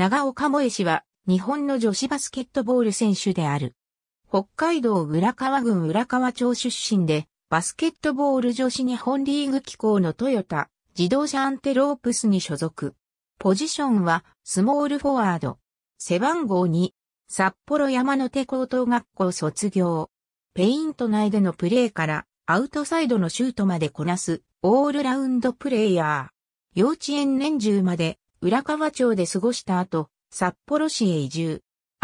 長岡萌氏は、日本の女子バスケットボール選手である。北海道浦河郡浦河町出身で、バスケットボール女子日本リーグ機構のトヨタ、自動車アンテロープスに所属。ポジションは、スモールフォワード。背番号2、札幌山の手高等学校卒業。ペイント内でのプレーから、アウトサイドのシュートまでこなす、オールラウンドプレイヤー。幼稚園年中まで、浦河町で過ごした後、札幌市へ移住。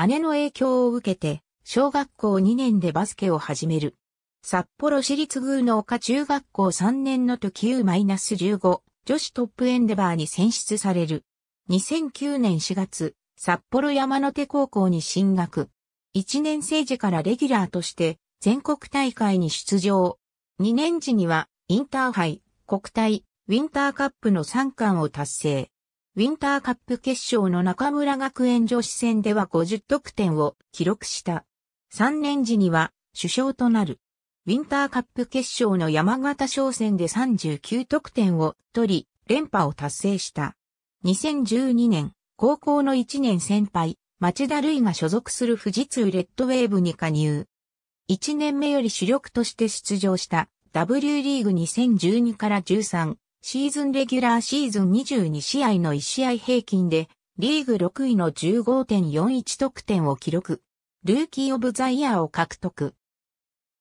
姉の影響を受けて、小学校2年でバスケを始める。札幌市立宮の丘中学校3年の時 U-15 女子トップエンデバーに選出される。2009年4月、札幌山手高校に進学。1年生時からレギュラーとして全国大会に出場。2年時にはインターハイ、国体、ウィンターカップの3冠を達成。ウィンターカップ決勝の中村学園女子戦では50得点を記録した。3年時には首相となる。ウィンターカップ決勝の山形商戦で39得点を取り、連覇を達成した。2012年、高校の1年先輩、町田瑠衣が所属する富士通レッドウェーブに加入。1年目より主力として出場した W リーグ2012から13シーズンレギュラーシーズン22試合の1試合平均で、リーグ6位の15.41得点を記録。ルーキー・オブ・ザ・イヤーを獲得。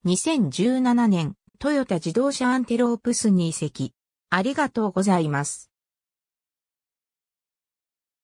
2017年、トヨタ自動車アンテロープスに移籍。ありがとうございます。